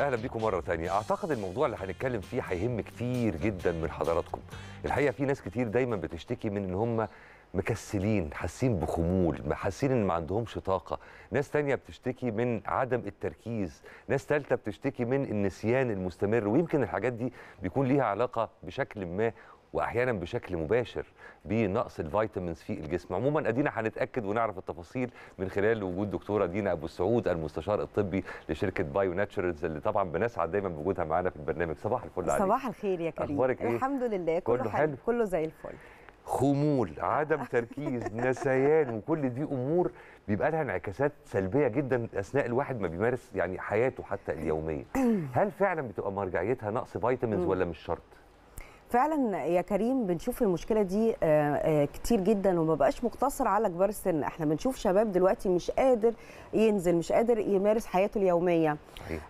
اهلا بيكم مره ثانيه اعتقد الموضوع اللي هنتكلم فيه هيهم كتير جدا من حضراتكم الحقيقه في ناس كتير دايما بتشتكي من ان هم مكسلين حاسين بخمول حاسين ان ما عندهمش طاقه ناس تانية بتشتكي من عدم التركيز ناس تالتة بتشتكي من النسيان المستمر ويمكن الحاجات دي بيكون ليها علاقه بشكل ما واحيانا بشكل مباشر بنقص الفيتامينز في الجسم عموما ادينا هنتاكد ونعرف التفاصيل من خلال وجود دكتوره دينا ابو السعود المستشار الطبي لشركه بايو ناتشرز اللي طبعا بنسعد دايما بوجودها معانا في البرنامج صباح الفل عليك صباح الخير يا كريم اخبارك ايه الحمد لله كله, كله حلو كله زي الفل خمول عدم تركيز نسيان وكل دي امور بيبقى لها انعكاسات سلبيه جدا اثناء الواحد ما بيمارس يعني حياته حتى اليوميه هل فعلا بتبقى مرجعيتها نقص فيتامينز ولا مش شرط فعلا يا كريم بنشوف المشكله دي آه، آه، كتير جدا وما بقاش مقتصر على كبار السن احنا بنشوف شباب دلوقتي مش قادر ينزل مش قادر يمارس حياته اليوميه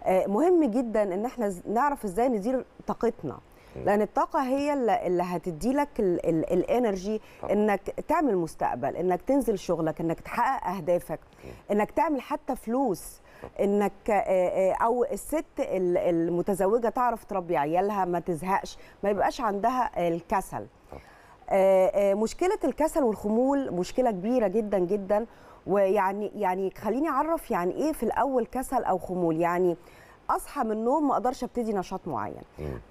آه، مهم جدا ان احنا نعرف ازاي ندير طاقتنا لان الطاقه هي اللي هتدي لك الانرجي انك تعمل مستقبل انك تنزل شغلك انك تحقق اهدافك انك تعمل حتى فلوس انك آه، آه، او الست المتزوجه تعرف تربي عيالها ما تزهقش ما يبقاش عندها الكسل آه، مشكله الكسل والخمول مشكله كبيره جدا جدا ويعني يعني خليني اعرف يعني ايه في الاول كسل او خمول يعني اصحى من النوم ما اقدرش ابتدي نشاط معين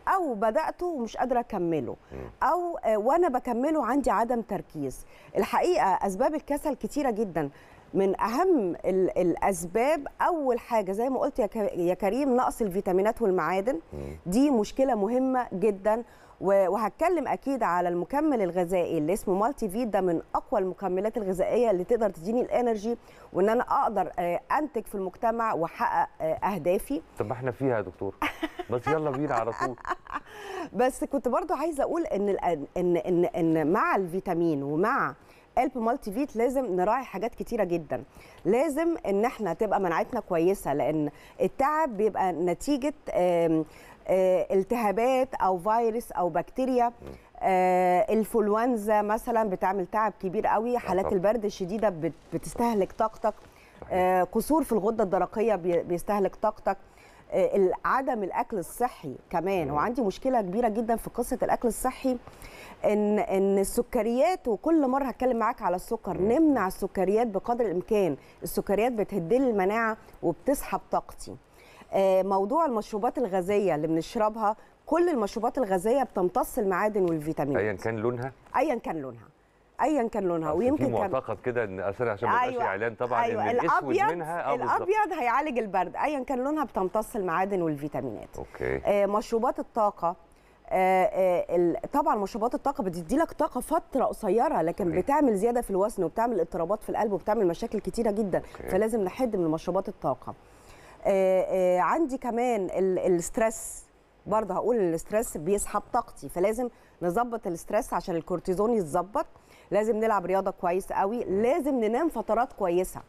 او بداته ومش قادره اكمله او آه، وانا بكمله عندي عدم تركيز الحقيقه اسباب الكسل كتيره جدا من اهم الاسباب اول حاجه زي ما قلت يا كريم نقص الفيتامينات والمعادن دي مشكله مهمه جدا وهتكلم اكيد على المكمل الغذائي اللي اسمه مالتي فيت ده من اقوى المكملات الغذائيه اللي تقدر تديني الانرجي وان انا اقدر آه، انتج في المجتمع واحقق آه، اهدافي طب احنا فيها يا دكتور بس يلا بينا على طول بس كنت برضو عايزه اقول ان ان ان, إن مع الفيتامين ومع قلب مالتي فيت لازم نراعي حاجات كتيره جدا لازم ان احنا تبقى مناعتنا كويسه لان التعب بيبقى نتيجه آه، التهابات او فيروس او بكتيريا آه الانفلونزا مثلا بتعمل تعب كبير قوي حالات البرد الشديده بتستهلك طاقتك آه، قصور في الغده الدرقيه بيستهلك طاقتك آه، عدم الاكل الصحي كمان وعندي مشكله كبيره جدا في قصه الاكل الصحي ان ان السكريات وكل مره هتكلم معاك على السكر نمنع السكريات بقدر الامكان السكريات بتهدلي المناعه وبتسحب طاقتي آه، موضوع المشروبات الغازيه اللي بنشربها كل المشروبات الغازيه بتمتص المعادن والفيتامينات ايا كان لونها ايا كان لونها ايا كان لونها ويمكن في معتقد كده ان اثر عشان ما أيوة. اعلان طبعا أيوة. ان الاسود منها او الابيض هيعالج البرد ايا كان لونها بتمتص المعادن والفيتامينات اوكي آه مشروبات الطاقه آه آه طبعا مشروبات الطاقه بتدي لك طاقه فتره قصيره لكن أوكي. بتعمل زياده في الوزن وبتعمل اضطرابات في القلب وبتعمل مشاكل كتيره جدا أوكي. فلازم نحد من مشروبات الطاقه آه، آه، عندي كمان الستريس برضه هقول الاسترس بيسحب طاقتي فلازم نظبط الاسترس عشان الكورتيزون يتظبط لازم نلعب رياضه كويس قوي لازم ننام فترات كويسه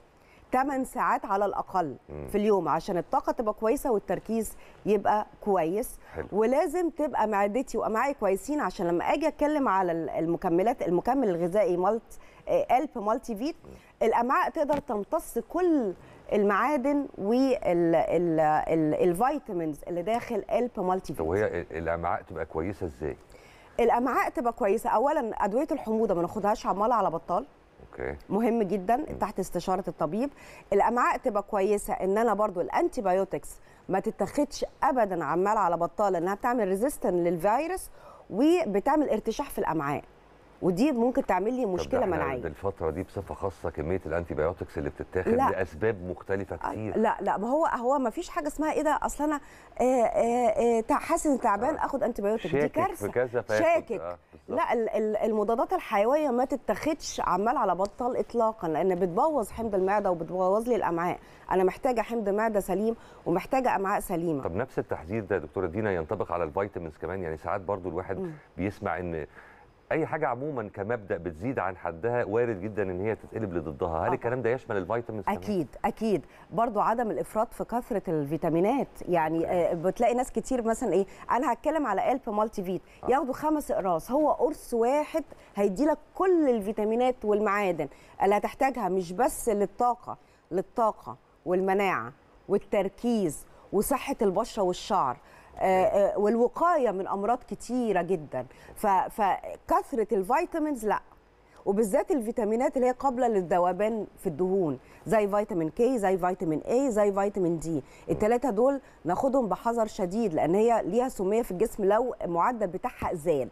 8 ساعات على الاقل مم. في اليوم عشان الطاقه تبقى كويسه والتركيز يبقى كويس حلو. ولازم تبقى معدتي وامعائي كويسين عشان لما اجي اتكلم على المكملات المكمل الغذائي مالت الب آه، مالتي فيت الامعاء تقدر تمتص كل المعادن والفيتامينز اللي داخل الب مالتي فيتامين وهي الامعاء تبقى كويسه ازاي الامعاء تبقى كويسه اولا ادويه الحموضه ما ناخدهاش عماله على بطال اوكي مهم جدا تحت استشاره الطبيب الامعاء تبقى كويسه ان انا برضو الانتي بايوتكس ما تتاخدش ابدا عمال على بطال انها بتعمل ريزيستنت للفيروس وبتعمل ارتشاح في الامعاء ودي ممكن تعمل لي مشكله مناعيه الفتره دي بصفه خاصه كميه الانتي بايوتكس اللي بتتاخد لاسباب مختلفه آه، كتير لا لا ما هو هو ما فيش حاجه اسمها ايه ده اصل انا آه، آه، حاسس ان تعبان اخد انتي بايوتك دي كارثه شاكك آه لا المضادات الحيويه ما تتاخدش عمال على بطل اطلاقا لان بتبوظ حمض المعده وبتبوظ لي الامعاء انا محتاجه حمض معده سليم ومحتاجه امعاء سليمه طب نفس التحذير ده يا دكتوره دينا ينطبق على الفيتامينز كمان يعني ساعات برضو الواحد م. بيسمع ان اي حاجه عموما كمبدا بتزيد عن حدها وارد جدا ان هي تتقلب لضدها هل أه. الكلام ده يشمل الفيتامينز اكيد كمان؟ اكيد برضو عدم الافراط في كثره الفيتامينات يعني أه. بتلاقي ناس كتير مثلا ايه انا هتكلم على قلب مالتي فيت أه. ياخدوا خمس اقراص هو قرص واحد هيدي لك كل الفيتامينات والمعادن اللي هتحتاجها مش بس للطاقه للطاقه والمناعه والتركيز وصحه البشره والشعر آه، آه، والوقايه من امراض كتيره جدا فكثره الفيتامينز لا وبالذات الفيتامينات اللي هي قابله للذوبان في الدهون زي فيتامين كي زي فيتامين اي زي فيتامين دي الثلاثه دول ناخدهم بحذر شديد لان هي ليها سميه في الجسم لو المعدل بتاعها زاد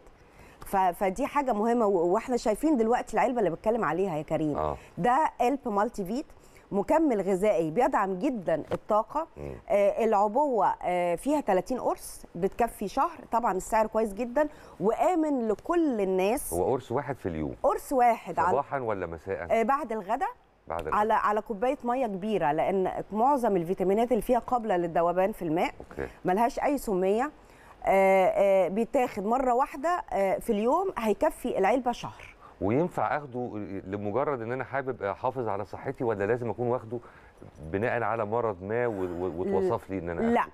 فدي حاجه مهمه واحنا شايفين دلوقتي العلبه اللي بتكلم عليها يا كريم آه. ده الب مالتي فيت مكمل غذائي بيدعم جدا الطاقه آه، العبوه آه، فيها 30 قرص بتكفي شهر طبعا السعر كويس جدا وامن لكل الناس هو قرص واحد في اليوم قرص واحد صباحا ولا مساء آه، بعد الغداء بعد على على كوبايه ميه كبيره لان معظم الفيتامينات اللي فيها قابله للذوبان في الماء أوكي. ملهاش اي سميه آآ آآ بيتاخد مره واحده في اليوم هيكفي العلبه شهر وينفع اخده لمجرد ان انا حابب احافظ على صحتي ولا لازم اكون واخده بناء على مرض ما وتوصف لي ان انا لا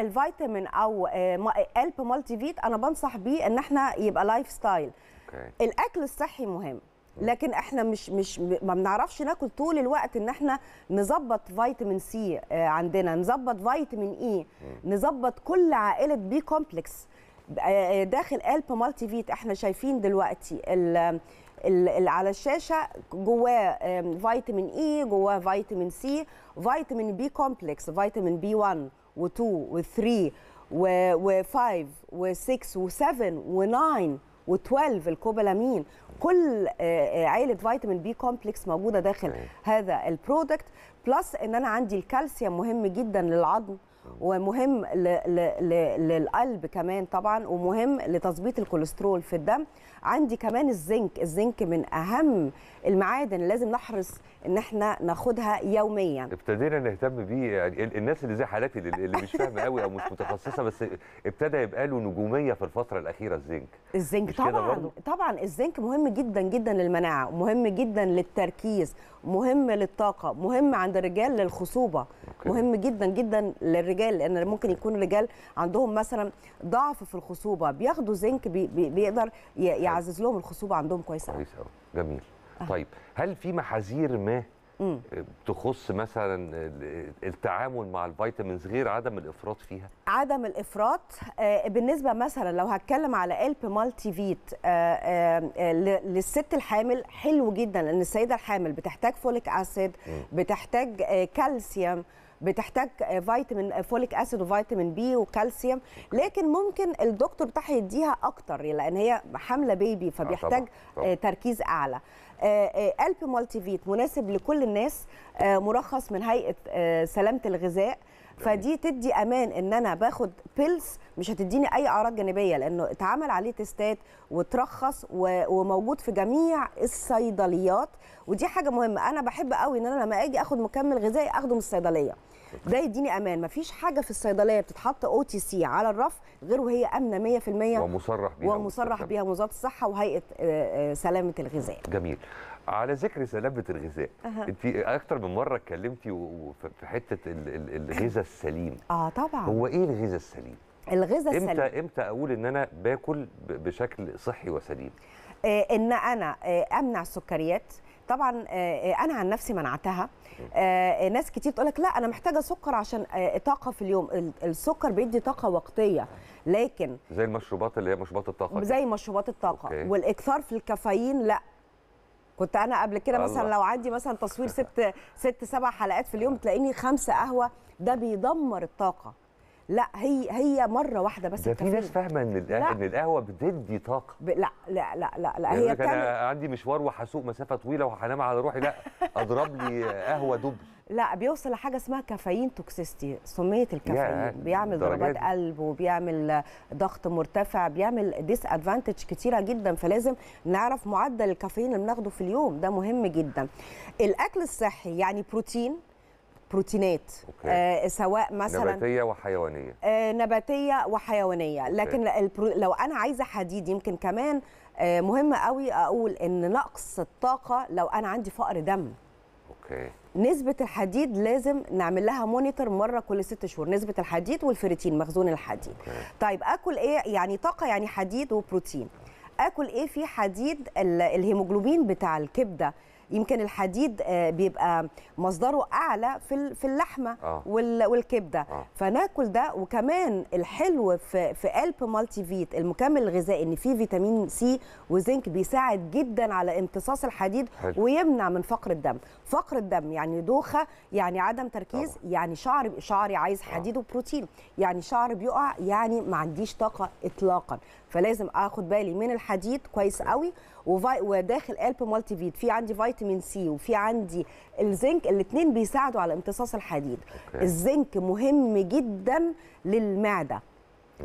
الفيتامين او آه، الب مالتي فيت انا بنصح بيه ان احنا يبقى لايف ستايل okay. الاكل الصحي مهم لكن احنا مش مش ما بنعرفش ناكل طول الوقت ان احنا نظبط فيتامين سي آه، عندنا نظبط فيتامين اي e، نظبط كل عائله بي كومبلكس داخل قلب مالتي فيت احنا شايفين دلوقتي اللي على الشاشه جواه فيتامين اي e، جواه فيتامين سي فيتامين بي كومبلكس فيتامين بي 1 و2 و3 و5 و6 و7 و9 و12 الكوبالامين كل عائله فيتامين بي كومبلكس موجوده داخل هذا البرودكت بلس ان انا عندي الكالسيوم مهم جدا للعظم ومهم للقلب كمان طبعا ومهم لتظبيط الكوليسترول في الدم عندي كمان الزنك الزنك من اهم المعادن لازم نحرص ان احنا ناخدها يوميا ابتدينا نهتم بيه يعني الناس اللي زي حالاتي اللي مش فاهمه قوي او مش متخصصه بس ابتدى يبقى له نجوميه في الفتره الاخيره الزنك الزنك طبعا طبعا الزنك مهم جدا جدا للمناعه مهم جدا للتركيز مهم للطاقه مهم عند الرجال للخصوبه أوكي. مهم جدا جدا للرجال لان ممكن يكون الرجال عندهم مثلا ضعف في الخصوبه بياخدوا زنك بي بيقدر يعزز لهم الخصوبه عندهم كويس قوي كويس قوي جميل أه. طيب هل في محاذير ما مم. تخص مثلا التعامل مع الفيتامينز غير عدم الافراط فيها عدم الافراط آه، بالنسبه مثلا لو هتكلم على الب مالتي فيت آه، آه، للست الحامل حلو جدا لان السيده الحامل بتحتاج فوليك اسيد بتحتاج كالسيوم بتحتاج فيتامين فوليك اسيد وفيتامين بي وكالسيوم لكن ممكن الدكتور بتاعها يديها اكتر لان هي حامله بيبي آه، فبيحتاج طبعا. طبعا. آه، تركيز اعلى قلب مالتي فيت مناسب لكل الناس آه، مرخص من هيئه سلامه الغذاء فدي تدي امان ان انا باخد بيلز مش هتديني اي اعراض جانبيه لانه اتعمل عليه تيستات وترخص وموجود في جميع الصيدليات ودي حاجه مهمه انا بحب قوي ان انا لما اجي اخد مكمل غذائي اخده من الصيدليه ده يديني امان مفيش حاجه في الصيدليه بتتحط او تي سي على الرف غير وهي امنه 100% ومصرح بيها ومصرح بيها وزاره الصحه وهيئه آه، آه، سلامه الغذاء جميل على ذكر سلامه الغذاء أه. انت اكتر من مره اتكلمتي في حته الغذاء السليم اه طبعا هو ايه الغذاء السليم الغذاء السليم امتى امتى اقول ان انا باكل بشكل صحي وسليم آه ان انا آه امنع السكريات طبعا آه، آه، انا عن نفسي منعتها آه، ناس كتير تقول لك لا انا محتاجه سكر عشان طاقه في اليوم السكر بيدي طاقه وقتيه لكن زي المشروبات اللي هي مشروبات الطاقه زي مشروبات الطاقه أوكي. والاكثار في الكافيين لا كنت انا قبل كده مثلا لو عندي مثلا تصوير ست ست سبع حلقات في اليوم تلاقيني خمسه قهوه ده بيدمر الطاقه لا هي هي مره واحده بس في ناس فاهمه ان ان القهوه بتدي طاقه ب... لا لا لا لا, لا. هي كان انا عندي مشوار وهسوق مسافه طويله وهنام على روحي لا اضرب لي قهوه دبل لا بيوصل لحاجه اسمها كافيين توكسيستي سميه الكافيين بيعمل ضربات قلب وبيعمل ضغط مرتفع بيعمل ديس ادفانتج كتيره جدا فلازم نعرف معدل الكافيين اللي بناخده في اليوم ده مهم جدا الاكل الصحي يعني بروتين بروتينات أوكي. آه سواء مثلا نباتيه وحيوانيه آه نباتيه وحيوانيه أوكي. لكن البرو... لو انا عايزه حديد يمكن كمان آه مهم قوي اقول ان نقص الطاقه لو انا عندي فقر دم اوكي نسبة الحديد لازم نعمل لها مونيتور مرة كل ست شهور نسبة الحديد والفيريتين مخزون الحديد أوكي. طيب اكل ايه يعني طاقة يعني حديد وبروتين اكل ايه في حديد الهيموجلوبين بتاع الكبدة يمكن الحديد آه، بيبقى مصدره اعلى في في اللحمه آه. والكبده آه. فناكل ده وكمان الحلو في في الب مالتي فيت المكمل الغذائي ان فيه فيتامين سي وزنك بيساعد جدا على امتصاص الحديد حلو. ويمنع من فقر الدم فقر الدم يعني دوخه يعني عدم تركيز طبعا. يعني شعر شعري عايز آه. حديد آه. وبروتين يعني شعر بيقع يعني ما عنديش طاقه اطلاقا فلازم اخد بالي من الحديد كويس قوي وداخل قلب مالتي فيت في عندي فيتامين سي وفي عندي الزنك الاثنين بيساعدوا على امتصاص الحديد أوكي. الزنك مهم جدا للمعده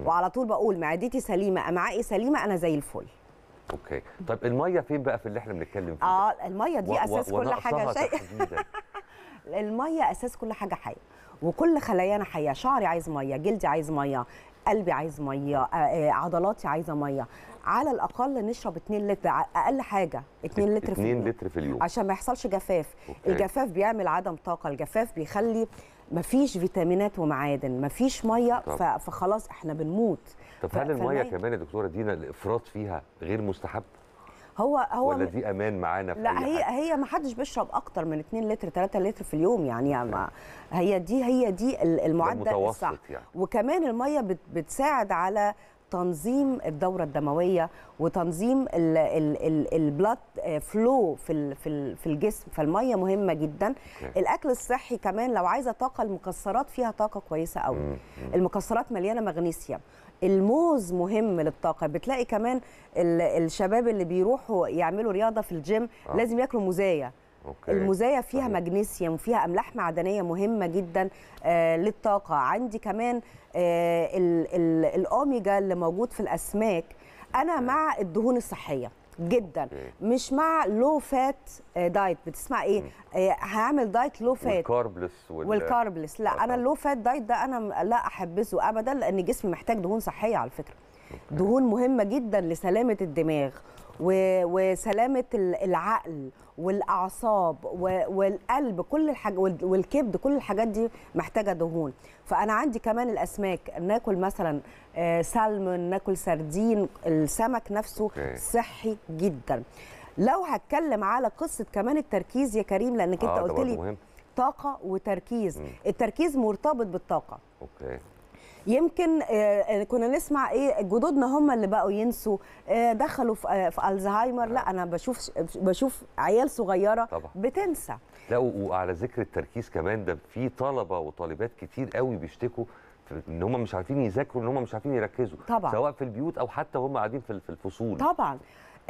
وعلى طول بقول معدتي سليمه امعائي سليمه انا زي الفل اوكي طيب الميه فين بقى في اللي احنا بنتكلم فيه اه الميه دي و... اساس و... كل حاجه شيء الميه اساس كل حاجه حيه وكل خلايانا حيه شعري عايز ميه جلدي عايز ميه قلبي عايز ميه آه، آه، عضلاتي عايزه ميه على الاقل نشرب 2 لتر اقل حاجه 2 لتر في 2 لتر في اليوم عشان ما يحصلش جفاف أوكي. الجفاف بيعمل عدم طاقه الجفاف بيخلي مفيش فيتامينات ومعادن مفيش ميه فخلاص احنا بنموت طب هل الميه كمان يا دكتوره دينا الافراط فيها غير مستحب هو هو ولا دي امان معانا في لا أي هي حاجة. هي ما حدش بيشرب اكتر من 2 لتر 3 لتر في اليوم يعني, يعني هي دي هي دي المعدل الصح يعني. وكمان الميه بتساعد على تنظيم الدوره الدمويه وتنظيم البلاد فلو في في الجسم فالميه مهمه جدا okay. الاكل الصحي كمان لو عايزه طاقه المكسرات فيها طاقه كويسه قوي mm -hmm. المكسرات مليانه مغنيسيوم الموز مهم للطاقه بتلاقي كمان الشباب اللي بيروحوا يعملوا رياضه في الجيم آه. لازم ياكلوا مزايه أوكي. المزايا فيها أوه. مغنيسيوم فيها املاح معدنيه مهمه جدا آه للطاقه عندي كمان آه الاوميجا اللي موجود في الاسماك انا مع الدهون الصحيه جدا مش مع لو فات دايت بتسمع ايه آه، هعمل دايت لو فات والكاربلس وال... والكاربلس لا أطلع. آه، انا اللو فات دايت ده انا لا احبذه ابدا لان جسمي محتاج دهون صحيه على فكره دهون مهمه جدا لسلامه الدماغ وسلامه العقل والاعصاب والقلب كل الحاج والكبد كل الحاجات دي محتاجه دهون فانا عندي كمان الاسماك ناكل مثلا آه، سالمون ناكل سردين السمك نفسه صحي جدا لو هتكلم على قصه كمان التركيز يا كريم لانك آه، انت قلت لي طاقه وتركيز التركيز مرتبط بالطاقه اوكي يمكن آه، آه، كنا نسمع ايه جدودنا هم اللي بقوا ينسوا آه، دخلوا في الزهايمر لا انا بشوف بشوف عيال صغيره طبعا. بتنسى لا وعلى ذكر التركيز كمان ده في طلبه وطالبات كتير قوي بيشتكوا ان هم مش عارفين يذاكروا ان هم مش عارفين يركزوا طبعا. سواء في البيوت او حتى هم قاعدين في الفصول طبعا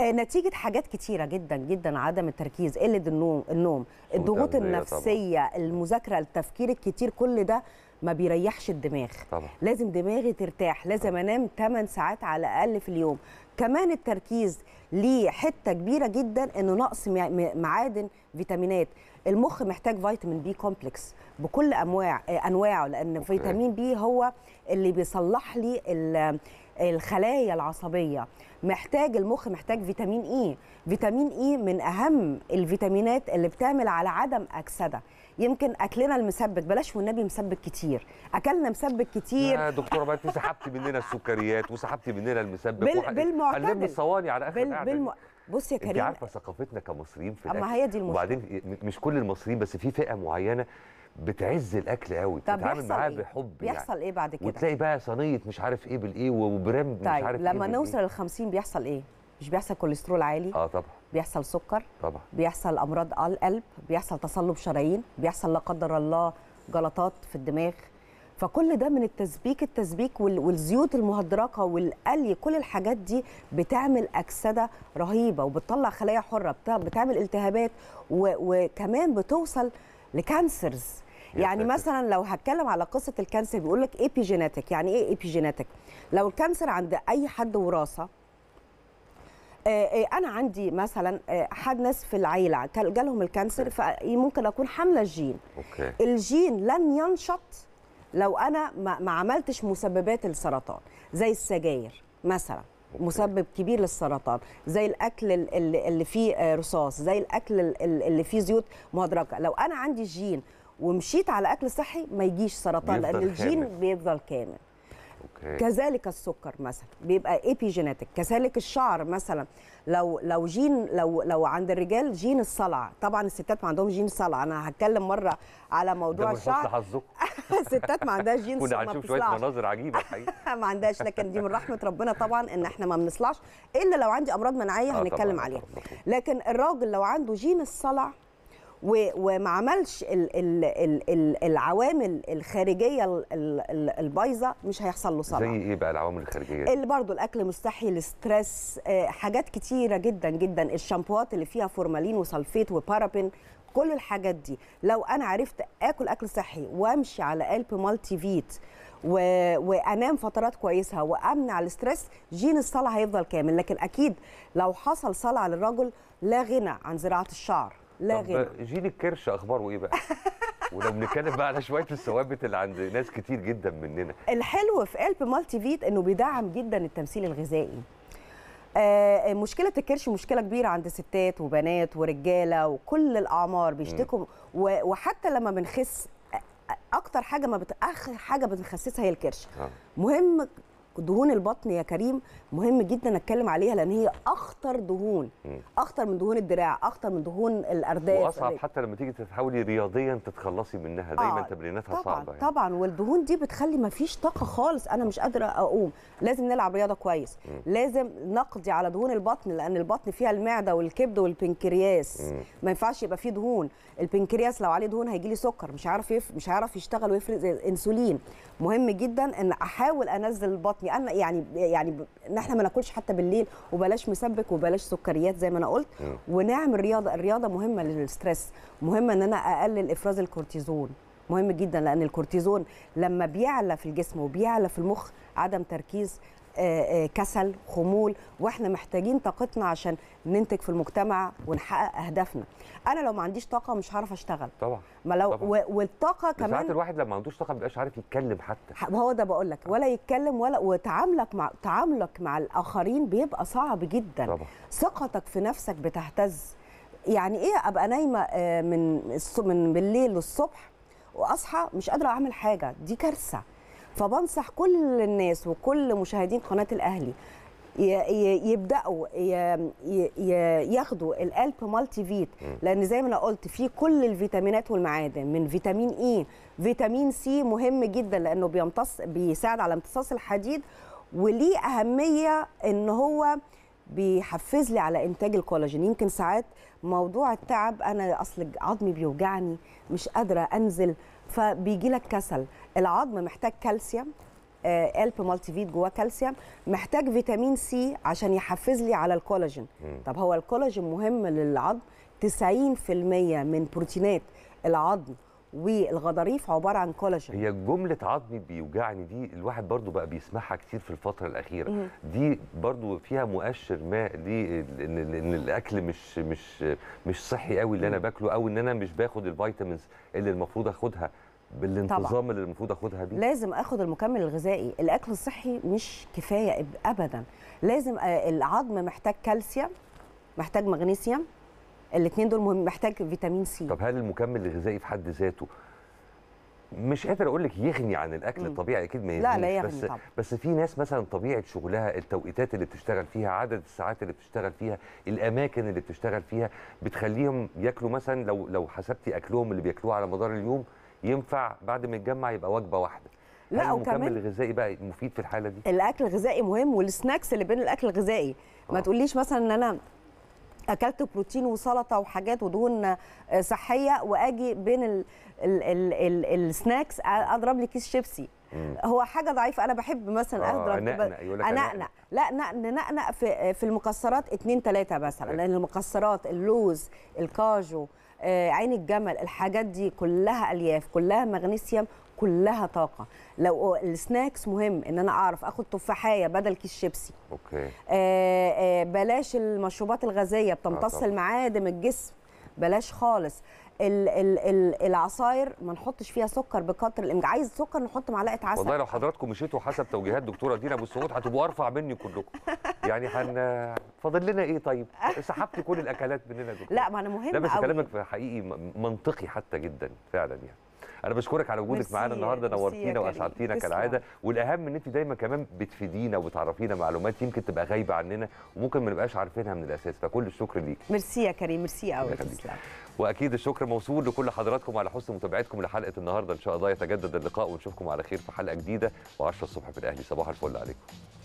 نتيجة حاجات كتيرة جدا جدا عدم التركيز قلة النوم النوم الضغوط النفسية طبعا. المذاكرة التفكير الكتير كل ده ما بيريحش الدماغ طبعا. لازم دماغي ترتاح لازم طبعا. انام 8 ساعات على الاقل في اليوم كمان التركيز ليه حته كبيره جدا انه نقص معادن فيتامينات المخ محتاج فيتامين بي كومبلكس بكل انواع انواعه لان أوكي. فيتامين بي هو اللي بيصلح لي الخلايا العصبيه محتاج المخ محتاج فيتامين اي فيتامين اي من اهم الفيتامينات اللي بتعمل على عدم اكسده يمكن اكلنا المسبك بلاش والنبي مسبك كتير اكلنا مسبك كتير يا دكتوره ما انت سحبتي مننا السكريات وسحبتي مننا المسبك بال... بالمعتدل قلبي الصواني على اخر بال... بالم... بص يا كريم انت عارفه ثقافتنا كمصريين في اما هي دي المشكله وبعدين مش كل المصريين بس في فئه معينه بتعز الاكل قوي بتتعامل معاه إيه؟ بحب بيحصل يعني. ايه بعد كده وتلاقي بقى صينيه مش عارف ايه بالايه وبرمد طيب مش عارف لما ايه لما نوصل لل 50 بيحصل ايه مش بيحصل كوليسترول عالي اه طبعا بيحصل سكر طبعا بيحصل امراض القلب بيحصل تصلب شرايين بيحصل لا قدر الله جلطات في الدماغ فكل ده من التسبيك التسبيك والزيوت المهدرقة والقلي كل الحاجات دي بتعمل اكسده رهيبه وبتطلع خلايا حره بتعمل التهابات وكمان بتوصل لكانسرز يعني مثلا لو هتكلم على قصه الكانسر بيقول لك ايبيجينيتك يعني ايه ايبيجينيتك لو الكانسر عند اي حد وراثه آه، آه، انا عندي مثلا آه، احد ناس في العيله جالهم الكانسر فممكن اكون حامله الجين أوكي. الجين لن ينشط لو انا ما عملتش مسببات السرطان زي السجاير مثلا مسبب كبير للسرطان زي الاكل اللي فيه رصاص زي الاكل اللي فيه زيوت مهدرجه لو انا عندي الجين ومشيت على اكل صحي ما يجيش سرطان لان الجين بيفضل كامل أوكي. كذلك السكر مثلا بيبقى ايبيجينيتك كذلك الشعر مثلا لو لو جين لو لو عند الرجال جين الصلع طبعا الستات ما عندهم جين صلع انا هتكلم مره على موضوع الشعر حظكم الستات ما عندهاش جين صلع كنا هنشوف شويه مناظر عجيبه الحقيقه ما عندهاش لكن دي من رحمه ربنا طبعا ان احنا ما بنصلعش الا لو عندي امراض مناعيه آه، هنتكلم آه، عليها لكن الراجل لو عنده جين الصلع وما عملش العوامل الخارجيه البايظه مش هيحصل له صلاح زي ايه بقى العوامل الخارجيه اللي برضو الاكل مستحي الاسترس آه، حاجات كتيره جدا جدا الشامبوات اللي فيها فورمالين وسلفيت وبارابين كل الحاجات دي لو انا عرفت اكل اكل صحي وامشي على قلب مالتي فيت و... وانام فترات كويسه وامنع الاسترس جين الصلع هيفضل كامل لكن اكيد لو حصل صلع للرجل لا غنى عن زراعه الشعر لا غير جيل الكرش اخباره ايه بقى؟ ولو بنتكلم بقى على شويه الثوابت اللي عند ناس كتير جدا مننا الحلو في قلب مالتي فيت انه بيدعم جدا التمثيل الغذائي آه, آه، مشكله الكرش مشكله كبيره عند ستات وبنات ورجاله وكل الاعمار بيشتكوا وحتى لما بنخس اكتر حاجه ما بت... اخر حاجه بنخسسها هي الكرش آه. مهم دهون البطن يا كريم مهم جدا اتكلم عليها لان هي اخطر دهون اخطر من دهون الدراع اخطر من دهون الارداف واصعب حتى لما تيجي تحاولي رياضيا تتخلصي منها دايما آه تمريناتها طبعًا صعبه يعني. طبعا والدهون دي بتخلي ما فيش طاقه خالص انا مش قادره اقوم لازم نلعب رياضه كويس مم. لازم نقضي على دهون البطن لان البطن فيها المعده والكبد والبنكرياس ما ينفعش يبقى فيه دهون البنكرياس لو عليه دهون هيجي لي سكر مش عارف يف... مش عارف يشتغل ويفرز انسولين مهم جدا ان احاول انزل البطن لان يعني يعني ان احنا ما ناكلش حتى بالليل وبلاش مسبك وبلاش سكريات زي ما انا قلت آه. ونعمل رياضه الرياضه مهمه للستريس مهمه ان انا اقلل افراز الكورتيزون مهم جدا لان الكورتيزون لما بيعلى في الجسم وبيعلى في المخ عدم تركيز آه، آه، كسل خمول واحنا محتاجين طاقتنا عشان ننتج في المجتمع ونحقق اهدافنا انا لو ما عنديش طاقه مش هعرف اشتغل طبعا ما لو طبعا. والطاقه كمان ساعات الواحد لما ما عندوش طاقه ما بيبقاش عارف يتكلم حتى هو ده بقول لك ولا يتكلم ولا وتعاملك مع تعاملك مع الاخرين بيبقى صعب جدا طبعا. ثقتك في نفسك بتهتز يعني ايه ابقى نايمه آه، من من بالليل للصبح واصحى مش قادره اعمل حاجه دي كارثه فبنصح كل الناس وكل مشاهدين قناه الاهلي يبداوا ياخدوا القلب مالتي فيت لان زي ما انا قلت فيه كل الفيتامينات والمعادن من فيتامين اي e، فيتامين سي مهم جدا لانه بيمتص بيساعد على امتصاص الحديد وليه اهميه ان هو بيحفز لي على انتاج الكولاجين يمكن ساعات موضوع التعب انا اصل عظمي بيوجعني مش قادره انزل فبيجي لك كسل العظم محتاج كالسيوم الب مالتي فيت جواه كالسيوم محتاج فيتامين سي عشان يحفز لي على الكولاجين طب هو الكولاجين مهم للعظم 90% من بروتينات العظم والغضاريف عباره عن كولاجين هي جمله عظمي بيوجعني دي الواحد برضو بقى بيسمعها كتير في الفتره الاخيره مم. دي برضو فيها مؤشر ما ان الاكل مش مش مش صحي قوي اللي مم. انا باكله او ان انا مش باخد الفيتامينز اللي المفروض اخدها بالانتظام طبعا. اللي المفروض اخدها بيه لازم اخد المكمل الغذائي الاكل الصحي مش كفايه ابدا لازم آه، العظم محتاج كالسيوم محتاج مغنيسيوم الاثنين دول مهم محتاج فيتامين سي طب هل المكمل الغذائي في حد ذاته مش قادر اقول لك يغني عن الاكل مم. الطبيعي اكيد ما يغنيش لا لا يغني بس طبعا. بس في ناس مثلا طبيعه شغلها التوقيتات اللي بتشتغل فيها عدد الساعات اللي بتشتغل فيها الاماكن اللي بتشتغل فيها بتخليهم ياكلوا مثلا لو لو حسبتي اكلهم اللي بياكلوه على مدار اليوم ينفع بعد ما يتجمع يبقى وجبه واحده لا المكمل الغذائي بقى مفيد في الحاله دي الاكل الغذائي مهم والسناكس اللي بين الاكل الغذائي ما آه. تقوليش مثلا ان انا اكلت بروتين وسلطه وحاجات ودهون آه، صحيه واجي بين الـ الـ الـ الـ السناكس اضرب لي كيس شيبسي هو حاجه ضعيفه انا بحب مثلا آه، اضرب انقنق لا ننقنق في في المكسرات اتنين تلاته مثلا لان إيه. المكسرات اللوز الكاجو آه، عين الجمل الحاجات دي كلها الياف كلها مغنيسيوم كلها طاقه لو السناكس مهم ان انا اعرف اخد تفاحيه بدل كيس شيبسي اوكي آه آه بلاش المشروبات الغازيه بتمتص آه المعادن الجسم بلاش خالص ال ال ال العصاير ما نحطش فيها سكر بقدر الامج عايز سكر نحط معلقه عسل والله لو حضراتكم مشيتوا حسب توجيهات دكتوره دينا ابو السعود هتبقوا ارفع مني كلكم يعني هن فاضل لنا ايه طيب سحبتي كل الاكلات مننا دكتور لا ما انا مهم لا بس كلامك حقيقي منطقي حتى جدا فعلا يعني انا بشكرك على وجودك معانا النهارده نورتينا واسعدتينا كالعاده والاهم ان انت دايما كمان بتفيدينا وبتعرفينا معلومات يمكن تبقى غايبه عننا وممكن ما نبقاش عارفينها من الاساس فكل الشكر ليك ميرسي يا كريم ميرسي قوي واكيد الشكر موصول لكل حضراتكم على حسن متابعتكم لحلقه النهارده ان شاء الله يتجدد اللقاء ونشوفكم على خير في حلقه جديده و10 الصبح في الاهلي صباح الفل عليكم